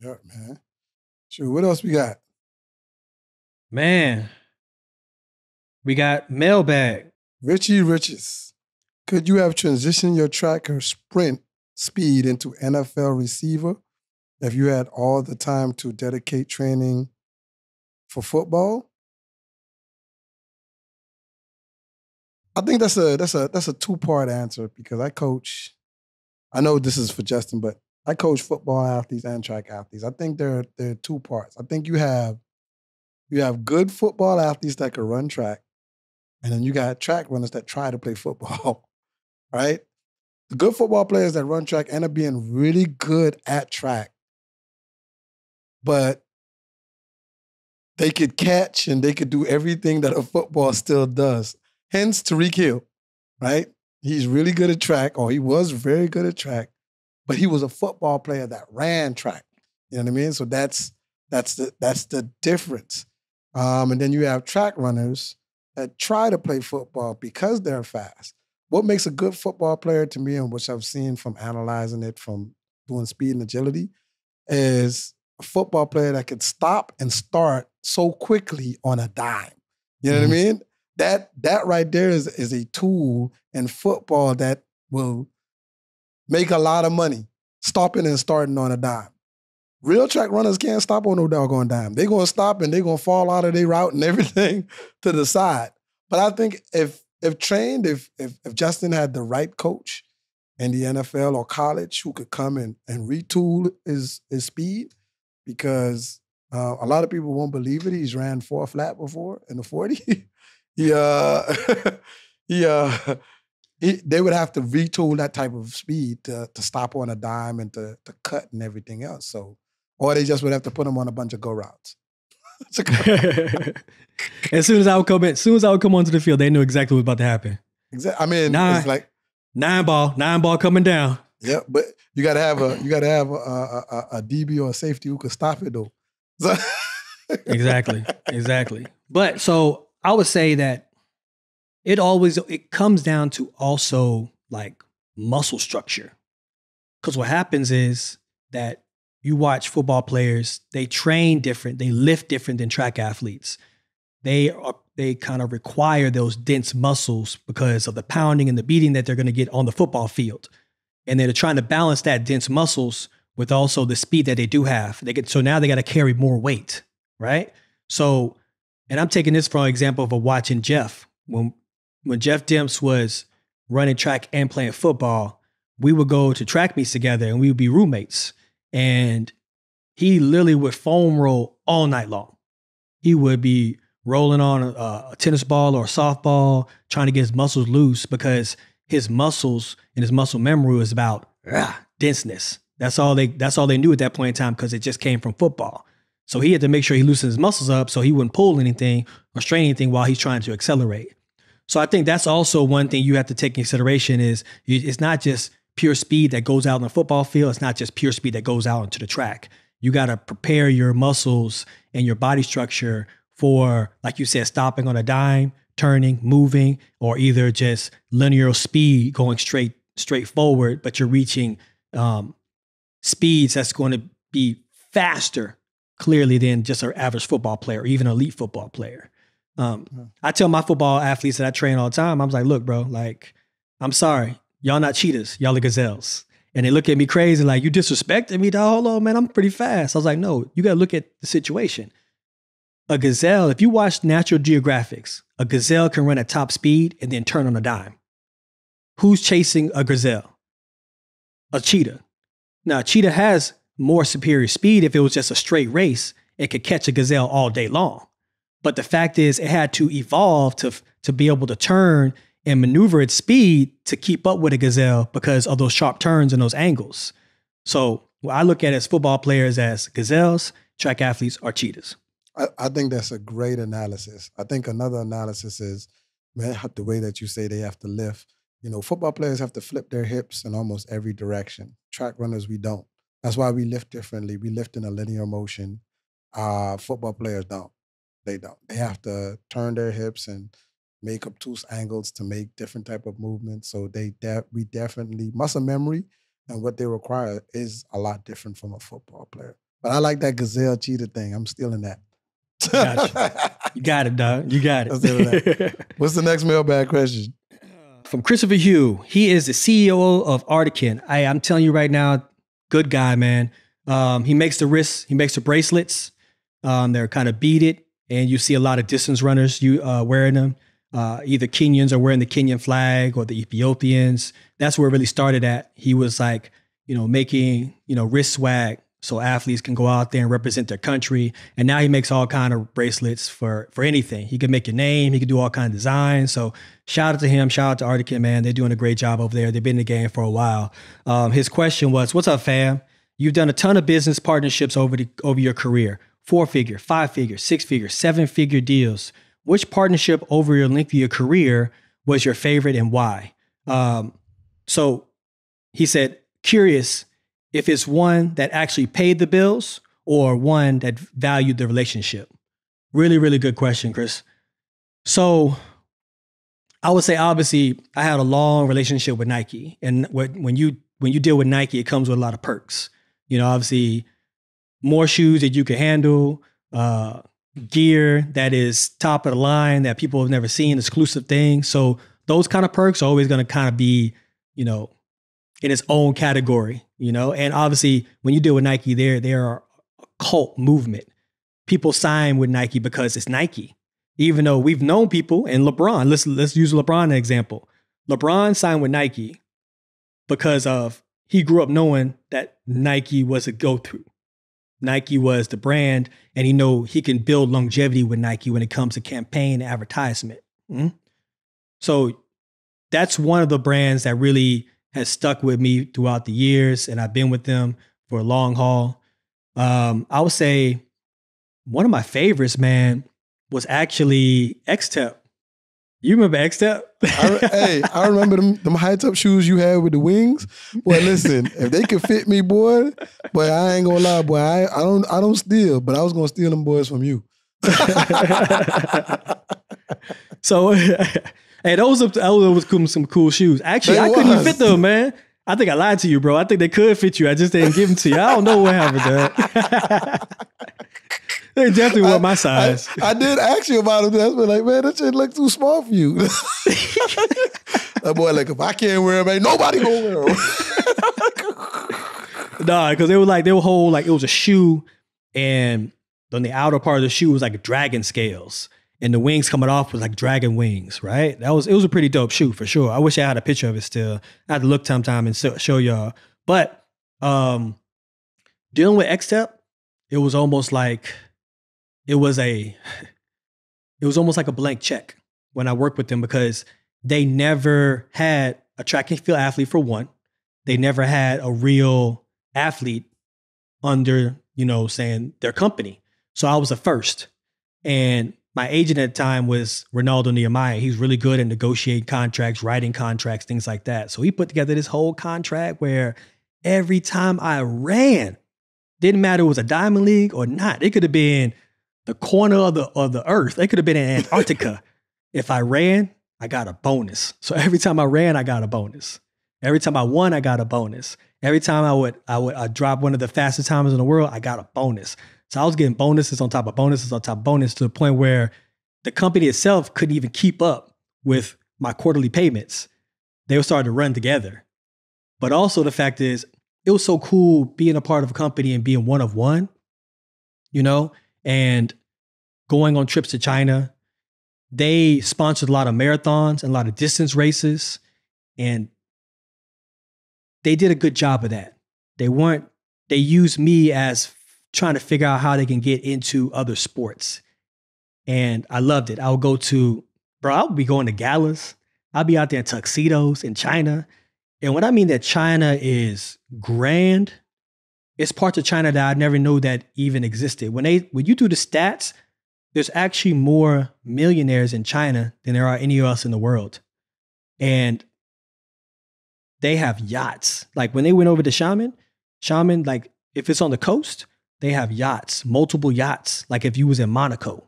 yep, man. Sure. What else we got? Man, we got mailbag. Richie Riches, could you have transitioned your track or sprint speed into NFL receiver if you had all the time to dedicate training for football, I think that's a that's a that's a two part answer because I coach. I know this is for Justin, but I coach football athletes and track athletes. I think there there are two parts. I think you have you have good football athletes that can run track, and then you got track runners that try to play football, right? The good football players that run track end up being really good at track but they could catch and they could do everything that a football still does. Hence Tariq Hill, right? He's really good at track, or he was very good at track, but he was a football player that ran track. You know what I mean? So that's that's the that's the difference. Um, and then you have track runners that try to play football because they're fast. What makes a good football player to me, and which I've seen from analyzing it, from doing speed and agility, is football player that could stop and start so quickly on a dime. You know mm-hmm. what I mm-hmm. mean? That that right there is is a tool in football that will make a lot of money stopping and starting on a dime. Real track runners can't stop on no doggone dime. They're gonna stop and they're gonna fall out of their route and everything to the side. But I think if if trained, if if, if Justin had the right coach in the NFL or college who could come and, and retool his his speed, because uh, a lot of people won't believe it. He's ran four flat before in the 40. Yeah, uh, yeah, uh, they would have to retool that type of speed to, to stop on a dime and to, to cut and everything else. So, or they just would have to put him on a bunch of go routes. as soon as I would come in, as soon as I would come onto the field, they knew exactly what was about to happen. Exactly. I mean, nine, it's like nine ball, nine ball coming down. Yeah, but you gotta have a you gotta have a, a, a, DB or a safety who can stop it though. So exactly, exactly. But so I would say that it always it comes down to also like muscle structure, because what happens is that you watch football players they train different, they lift different than track athletes. They are they kind of require those dense muscles because of the pounding and the beating that they're going to get on the football field and they're trying to balance that dense muscles with also the speed that they do have. They get so now they got to carry more weight, right? So, and I'm taking this for example of a watching Jeff when when Jeff Demps was running track and playing football. We would go to track meets together and we would be roommates. And he literally would foam roll all night long. He would be rolling on a, a tennis ball or a softball, trying to get his muscles loose because his muscles and his muscle memory was about ah, denseness. That's all they that's all they knew at that point in time because it just came from football. So he had to make sure he loosened his muscles up so he wouldn't pull anything or strain anything while he's trying to accelerate. So I think that's also one thing you have to take consideration is it's not just pure speed that goes out on the football field. It's not just pure speed that goes out onto the track. You got to prepare your muscles and your body structure for, like you said, stopping on a dime, turning, moving, or either just linear speed going straight straight forward, but you're reaching um, speeds that's going to be faster clearly than just an average football player or even elite football player. Um, mm-hmm. I tell my football athletes that I train all the time, I'm like, look, bro, like, I'm sorry, y'all not cheetahs, y'all are gazelles. And they look at me crazy, like, you disrespecting me, Hold on, man, I'm pretty fast. I was like, no, you gotta look at the situation. A gazelle, if you watch Natural Geographics, a gazelle can run at top speed and then turn on a dime. Who's chasing a gazelle? A cheetah. Now, a cheetah has more superior speed if it was just a straight race. It could catch a gazelle all day long. But the fact is, it had to evolve to, to be able to turn and maneuver its speed to keep up with a gazelle because of those sharp turns and those angles. So, what I look at as football players as gazelles, track athletes are cheetahs. I, I think that's a great analysis. I think another analysis is man, the way that you say they have to lift. You know, football players have to flip their hips in almost every direction. Track runners, we don't. That's why we lift differently. We lift in a linear motion. Uh, football players don't. They don't. They have to turn their hips and make obtuse angles to make different type of movements. So they de- we definitely muscle memory and what they require is a lot different from a football player. But I like that gazelle cheetah thing. I'm stealing that. Gotcha. you got it, dog. You got it. What's the next mailbag question? From Christopher Hugh. He is the CEO of Artican. I, am telling you right now, good guy, man. Um, he makes the wrists, he makes the bracelets. Um, they're kind of beaded, and you see a lot of distance runners you uh, wearing them. Uh, either Kenyans are wearing the Kenyan flag or the Ethiopians. That's where it really started at. He was like, you know, making, you know, wrist swag so athletes can go out there and represent their country. And now he makes all kind of bracelets for for anything. He can make your name. He can do all kind of designs. So shout out to him. Shout out to Artican man. They're doing a great job over there. They've been in the game for a while. Um, his question was, "What's up, fam? You've done a ton of business partnerships over the over your career. Four figure, five figure, six figure, seven figure deals. Which partnership over your length of your career was your favorite and why?" Um, so he said, "Curious." if it's one that actually paid the bills or one that valued the relationship? Really, really good question, Chris. So I would say obviously I had a long relationship with Nike. And when you when you deal with Nike, it comes with a lot of perks. You know, obviously more shoes that you can handle, uh, gear that is top of the line that people have never seen, exclusive things. So those kind of perks are always gonna kind of be, you know, in its own category you know. And obviously, when you deal with Nike, they're they're a cult movement. People sign with Nike because it's Nike, even though we've known people. And LeBron, let's let's use LeBron an example. LeBron signed with Nike because of he grew up knowing that Nike was a go through. Nike was the brand, and he know he can build longevity with Nike when it comes to campaign advertisement. Mm-hmm. So that's one of the brands that really has stuck with me throughout the years, and I've been with them for a long haul. Um, I would say one of my favorites, man, was actually Xtep. You remember Xtep? I, hey, I remember them, them high top shoes you had with the wings. Boy, listen, if they could fit me, boy, boy, I ain't gonna lie, boy, I, I don't I don't steal, but I was gonna steal them boys from you. so Hey, those up those was cool, some cool shoes. Actually, They I couldn't even fit them, man. I think I lied to you, bro. I think they could fit you. I just didn't give them to you. I don't know what happened they definitely were not my I, size. I did ask you about them. I has been like, man, that shit look too small for you. that boy, like, if I can't wear them, ain't nobody gonna wear them. nah, because they were like they were whole like it was a shoe, and on the outer part of the shoe was like dragon scales and the wings coming off was like dragon wings, right? That was it was a pretty dope shoot for sure. I wish I had a picture of it still. I had to look sometime and show y'all. But um, dealing with XTEP, it was almost like it was a it was almost like a blank check when I worked with them because they never had a track and field athlete for one. They never had a real athlete under, you know, saying their company. So I was the first. And my agent at the time was Ronaldo Nehemiah. He's really good at negotiating contracts, writing contracts, things like that. So he put together this whole contract where every time I ran, didn't matter it was a diamond league or not, it could have been the corner of the of the earth. It could have been in Antarctica. if I ran, I got a bonus. So every time I ran, I got a bonus. Every time I won, I got a bonus. Every time I would I would I drop one of the fastest times in the world, I got a bonus. So I was getting bonuses on top of bonuses on top of bonuses to the point where the company itself couldn't even keep up with my quarterly payments. They were starting to run together. But also the fact is, it was so cool being a part of a company and being one of one, you know, and going on trips to China. They sponsored a lot of marathons and a lot of distance races. And they did a good job of that. They weren't, they used me as trying to figure out how they can get into other sports. And I loved it. I would go to, bro, I would be going to galas. I'd be out there in tuxedos in China. And what I mean that China is grand, it's parts of China that I never knew that even existed. When they when you do the stats, there's actually more millionaires in China than there are anywhere else in the world. And they have yachts. Like when they went over to Shaman, Shaman, like if it's on the coast, they have yachts, multiple yachts, like if you was in Monaco.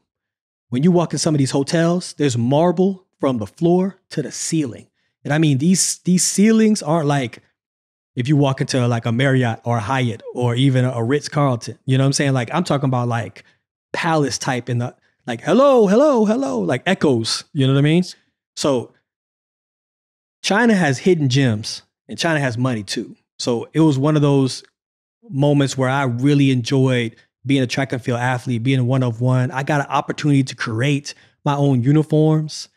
When you walk in some of these hotels, there's marble from the floor to the ceiling. And I mean these these ceilings aren't like if you walk into like a Marriott or a Hyatt or even a Ritz Carlton. You know what I'm saying? Like I'm talking about like palace type in the like hello, hello, hello, like echoes. You know what I mean? So China has hidden gems and China has money too. So it was one of those moments where I really enjoyed being a track and field athlete, being one of one. I got an opportunity to create my own uniforms.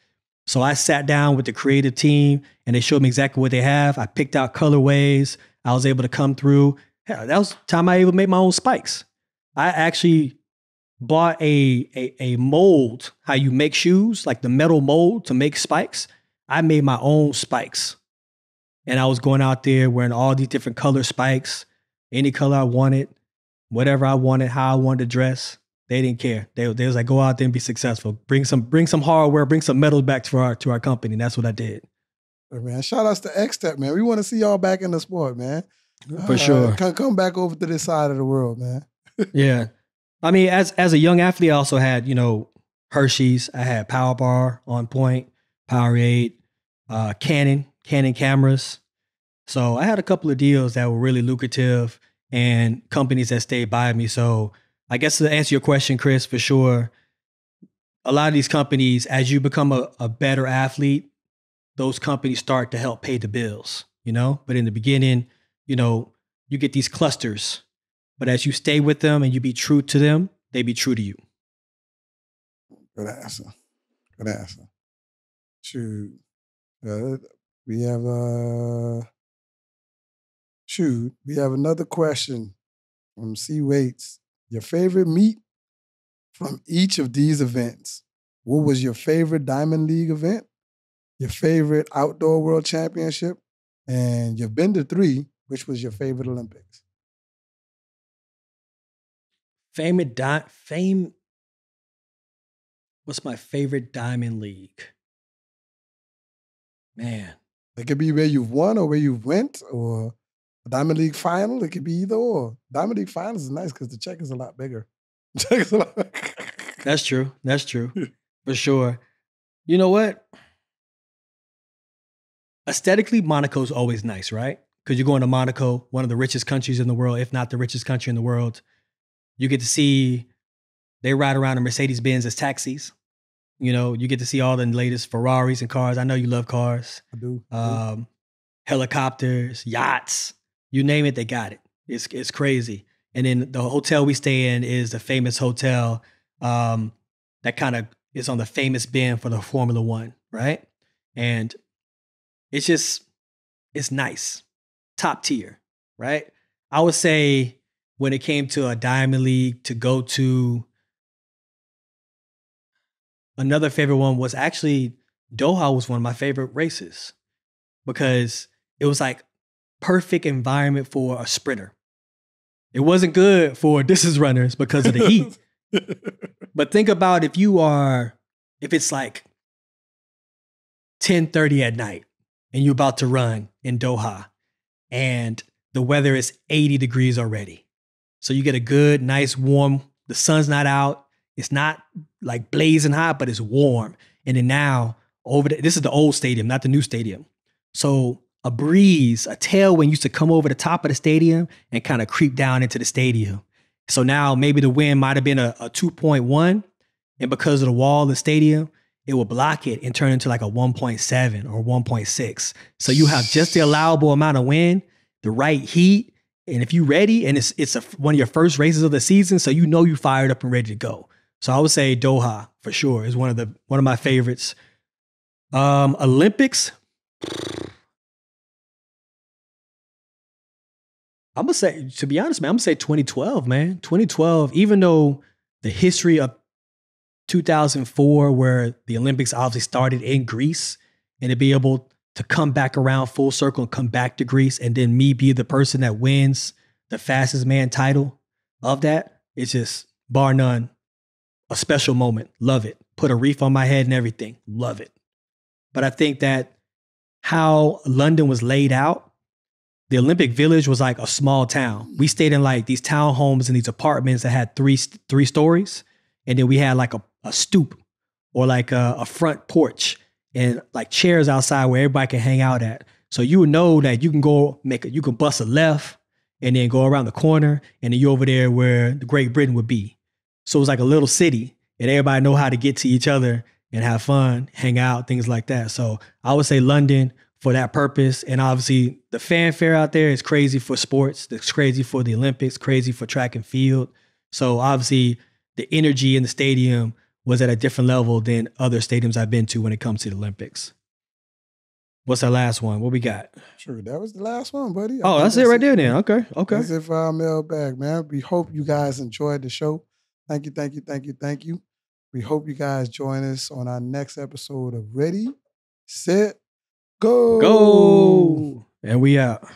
So I sat down with the creative team and they showed me exactly what they have. I picked out colorways. I was able to come through. Hell, that was time I even made my own spikes. I actually bought a, a, a mold, how you make shoes, like the metal mold to make spikes. I made my own spikes. And I was going out there wearing all these different color spikes any color I wanted, whatever I wanted, how I wanted to dress. They didn't care. They, they was like, go out there and be successful. Bring some, bring some hardware, bring some metal back to our to our company. And that's what I did. man, shout outs to X Step, man. We want to see y'all back in the sport, man. For uh, sure. Come, come back over to this side of the world, man. yeah. I mean, as as a young athlete, I also had, you know, Hershey's, I had Power Bar on point, Powerade, uh, Canon, Canon cameras, so I had a couple of deals that were really lucrative and companies that stayed by me. So I guess to answer your question, Chris, for sure, a lot of these companies, as you become a, a better athlete, those companies start to help pay the bills, you know? But in the beginning, you know, you get these clusters. But as you stay with them and you be true to them, they be true to you. Good answer. Good answer. True. Uh, we have uh Shoot, we have another question from C. Waits. Your favorite meet from each of these events? What was your favorite Diamond League event? Your favorite Outdoor World Championship? And you've been to three. Which was your favorite Olympics? Favorite di- fame. What's my favorite Diamond League? Man, it could be where you've won or where you went or a Diamond League final, it could be either or. Diamond League finals is nice because the check is a lot bigger. A lot That's true. That's true. For sure. You know what? Aesthetically, Monaco's always nice, right? Because you're going to Monaco, one of the richest countries in the world, if not the richest country in the world. You get to see they ride around in Mercedes Benz as taxis. You know, you get to see all the latest Ferraris and cars. I know you love cars. I do. Um, helicopters, yachts. You name it, they got it. It's it's crazy. And then the hotel we stay in is the famous hotel um, that kind of is on the famous bend for the Formula One, right? And it's just it's nice, top tier, right? I would say when it came to a diamond league to go to another favorite one was actually Doha was one of my favorite races because it was like perfect environment for a sprinter. It wasn't good for distance runners because of the heat. but think about if you are, if it's like 10:30 at night and you're about to run in Doha and the weather is 80 degrees already. So you get a good, nice, warm, the sun's not out. It's not like blazing hot, but it's warm. And then now over the, this is the old stadium, not the new stadium. So a breeze, a tailwind used to come over the top of the stadium and kind of creep down into the stadium. So now maybe the wind might have been a, a 2.1, and because of the wall of the stadium, it will block it and turn into like a 1.7 or 1.6. So you have just the allowable amount of wind, the right heat, and if you're ready, and it's it's a, one of your first races of the season, so you know you are fired up and ready to go. So I would say Doha for sure is one of the one of my favorites. Um, Olympics, I'm gonna say, to be honest, man, I'm gonna say 2012, man. 2012, even though the history of 2004, where the Olympics obviously started in Greece, and to be able to come back around full circle and come back to Greece, and then me be the person that wins the fastest man title of that, it's just bar none, a special moment. Love it. Put a reef on my head and everything. Love it. But I think that how London was laid out the Olympic Village was like a small town. We stayed in like these townhomes and these apartments that had three three stories, and then we had like a, a stoop or like a, a front porch and like chairs outside where everybody can hang out at. So you would know that you can go make a, you can bust a left and then go around the corner and then you're over there where the Great Britain would be. So it was like a little city and everybody know how to get to each other and have fun, hang out, things like that. So I would say London for that purpose. And obviously, the fanfare out there is crazy for sports. It's crazy for the Olympics. Crazy for track and field. So obviously, the energy in the stadium was at a different level than other stadiums I've been to when it comes to the Olympics. What's that last one? What we got? Sure, that was the last one, buddy. oh, that's, that's, it right it. there then. Okay, okay. That's it for our mailbag, man. We hope you guys enjoyed the show. Thank you, thank you, thank you, thank you. We hope you guys join us on our next episode of Ready, Set, Go. Go. And we out.